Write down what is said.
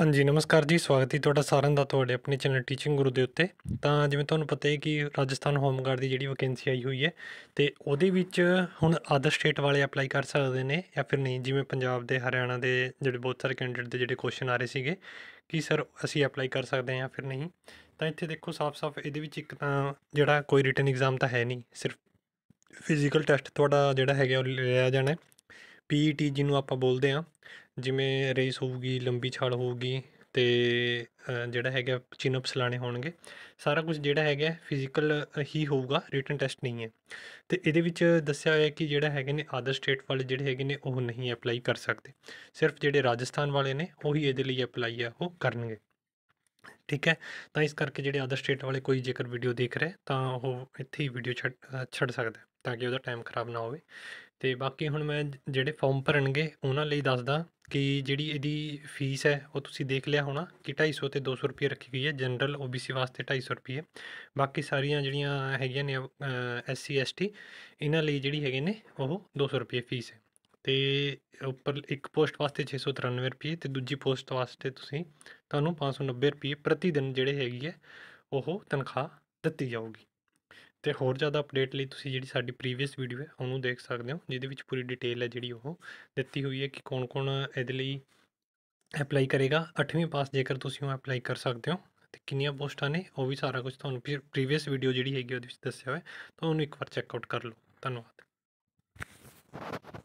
ਹਾਂਜੀ ਨਮਸਕਾਰ ਜੀ ਸਵਾਗਤ ਹੈ ਤੁਹਾਡਾ ਸਾਰਿਆਂ ਦਾ ਤੁਹਾਡੇ ਆਪਣੇ ਚੈਨਲ ਟੀਚਿੰਗ ਗੁਰੂ ਦੇ ਉੱਤੇ ਤਾਂ ਜਿਵੇਂ ਤੁਹਾਨੂੰ ਪਤਾ ਹੈ ਕਿ ਰਾਜਸਥਾਨ ਹੋਮਗਾਰਡ ਦੀ ਜਿਹੜੀ ਵੈਕੈਂਸੀ ਆਈ ਹੋਈ ਹੈ ਤੇ ਉਹਦੇ ਵਿੱਚ ਹੁਣ ਅਦਰ ਸਟੇਟ ਵਾਲੇ ਅਪਲਾਈ ਕਰ ਸਕਦੇ ਨੇ ਜਾਂ ਫਿਰ ਨਹੀਂ ਜਿਵੇਂ ਪੰਜਾਬ ਦੇ ਹਰਿਆਣਾ ਦੇ ਜਿਹੜੇ ਬਹੁਤ ਸਾਰੇ ਕੈਂਡੀਡੇਟ ਦੇ ਜਿਹੜੇ ਕੁਐਸਚਨ ਆ ਰਹੇ ਸੀਗੇ ਕਿ ਸਰ ਅਸੀਂ ਅਪਲਾਈ ਕਰ ਸਕਦੇ ਹਾਂ ਜਾਂ ਫਿਰ ਨਹੀਂ ਤਾਂ ਇੱਥੇ ਦੇਖੋ ਸਾਫ਼-ਸਾਫ਼ ਇਹਦੇ ਵਿੱਚ ਇੱਕ ਤਾਂ ਜਿਹੜਾ ਕੋਈ ਰਿਟਨ ਐਗਜ਼ਾਮ ਤਾਂ ਹੈ ਨਹੀਂ ਸਿਰਫ ਫਿਜ਼ੀਕਲ ਟੈਸਟ ਤੁਹਾਡਾ ਜਿਹੜਾ ਹੈਗਾ ਉਹ ਲਿਆ ਜਾਣਾ ਪੀਟੀ e ਜਿਹਨੂੰ ਆਪਾਂ ਬੋਲਦੇ ਆ ਜਿਵੇਂ ਰੇਸ ਹੋਊਗੀ ਲੰਬੀ ਛਾਲ ਹੋਊਗੀ ਤੇ ਜਿਹੜਾ ਹੈਗਾ ਚਿਨ ਅਪਸ ਲਾਣੇ ਹੋਣਗੇ ਸਾਰਾ ਕੁਝ ਜਿਹੜਾ ਹੈਗਾ ਫਿਜ਼ੀਕਲ ਹੀ ਹੋਊਗਾ ਰਿਟਨ ਟੈਸਟ ਨਹੀਂ ਹੈ ਤੇ ਇਹਦੇ ਵਿੱਚ ਦੱਸਿਆ ਹੋਇਆ ਕਿ ਜਿਹੜਾ ਹੈਗੇ ਨੇ ਆਦਰ ਸਟੇਟ ਵਾਲੇ ਜਿਹੜੇ ਹੈਗੇ ਨੇ ਉਹ ਨਹੀਂ ਅਪਲਾਈ ਕਰ ਸਕਦੇ ਸਿਰਫ ਜਿਹੜੇ ਰਾਜਸਥਾਨ ਵਾਲੇ ਨੇ ਉਹੀ ਇਹਦੇ ਲਈ ਅਪਲਾਈ ਆ ਉਹ ਕਰਨਗੇ ਠੀਕ ਹੈ ਤਾਂ ਇਸ ਕਰਕੇ ਜਿਹੜੇ ਆਦਰ ਸਟੇਟ ਵਾਲੇ ਕੋਈ ਜੇਕਰ ਵੀਡੀਓ ਦੇਖ ਰਹੇ ਤਾਂ ਉਹ ਇੱਥੇ ਹੀ ਵੀਡੀਓ ਛੱਡ ਸਕਦੇ ਤਾਂ ਕਿ ਉਹਦਾ ਟਾਈਮ ਖਰਾਬ ਨਾ ਹੋਵੇ ਤੇ ਬਾਕੀ ਹੁਣ ਮੈਂ ਜਿਹੜੇ ਫਾਰਮ ਭਰਨਗੇ ਉਹਨਾਂ ਲਈ ਦੱਸਦਾ ਕਿ ਜਿਹੜੀ ਇਹਦੀ ਫੀਸ ਹੈ ਉਹ ਤੁਸੀਂ ਦੇਖ ਲਿਆ ਹੋਣਾ ਕਿ 250 ਤੇ 200 ਰੁਪਏ ਰੱਖੀ ਗਈ ਹੈ ਜਨਰਲ ਓਬੀਸੀ ਵਾਸਤੇ 250 ਰੁਪਏ ਬਾਕੀ ਸਾਰੀਆਂ ਜਿਹੜੀਆਂ ਹੈਗੀਆਂ ਨੇ ਐਸਸੀ ਐਸਟੀ ਇਹਨਾਂ ਲਈ ਜਿਹੜੀ ਹੈਗੇ ਨੇ ਉਹ 200 ਰੁਪਏ ਫੀਸ ਹੈ ਤੇ ਉੱਪਰ ਇੱਕ ਪੋਸਟ ਵਾਸਤੇ 693 ਰੁਪਏ ਤੇ ਦੂਜੀ ਪੋਸਟ ਵਾਸਤੇ ਤੁਸੀਂ ਤੁਹਾਨੂੰ 590 ਰੁਪਏ ਪ੍ਰਤੀ ਦਿਨ ਜਿਹੜੇ ਹੈਗੀ ਹੈ ਉਹ ਤਨਖਾਹ ਦਿੱਤੀ ਜਾਊਗੀ ਤੇ ਹੋਰ ਜ਼ਿਆਦਾ ਅਪਡੇਟ ਲਈ ਤੁਸੀਂ ਜਿਹੜੀ ਸਾਡੀ ਪ੍ਰੀਵੀਅਸ ਵੀਡੀਓ ਹੈ ਉਹਨੂੰ ਦੇਖ ਸਕਦੇ ਹੋ ਜਿਹਦੇ ਵਿੱਚ ਪੂਰੀ ਡਿਟੇਲ ਹੈ ਜਿਹੜੀ ਉਹ ਦਿੱਤੀ ਹੋਈ ਹੈ ਕਿ ਕੌਣ-ਕੌਣ ਇਹਦੇ ਲਈ ਅਪਲਾਈ ਕਰੇਗਾ 8ਵੀਂ ਪਾਸ ਜੇਕਰ ਤੁਸੀਂ ਉਹ ਅਪਲਾਈ ਕਰ ਸਕਦੇ ਹੋ ਤੇ ਕਿੰਨੀਆਂ ਪੋਸਟਾਂ ਨੇ ਉਹ ਵੀ ਸਾਰਾ ਕੁਝ ਤੁਹਾਨੂੰ ਪ੍ਰੀਵੀਅਸ ਵੀਡੀਓ ਜਿਹੜੀ ਹੈਗੀ ਉਹਦੇ ਵਿੱਚ ਦੱਸਿਆ ਹੋਇਆ ਤਾਂ ਉਹਨੂੰ ਇੱਕ ਵਾਰ ਚੈੱਕ ਆਊਟ ਕਰ ਲਓ ਧੰਨਵਾਦ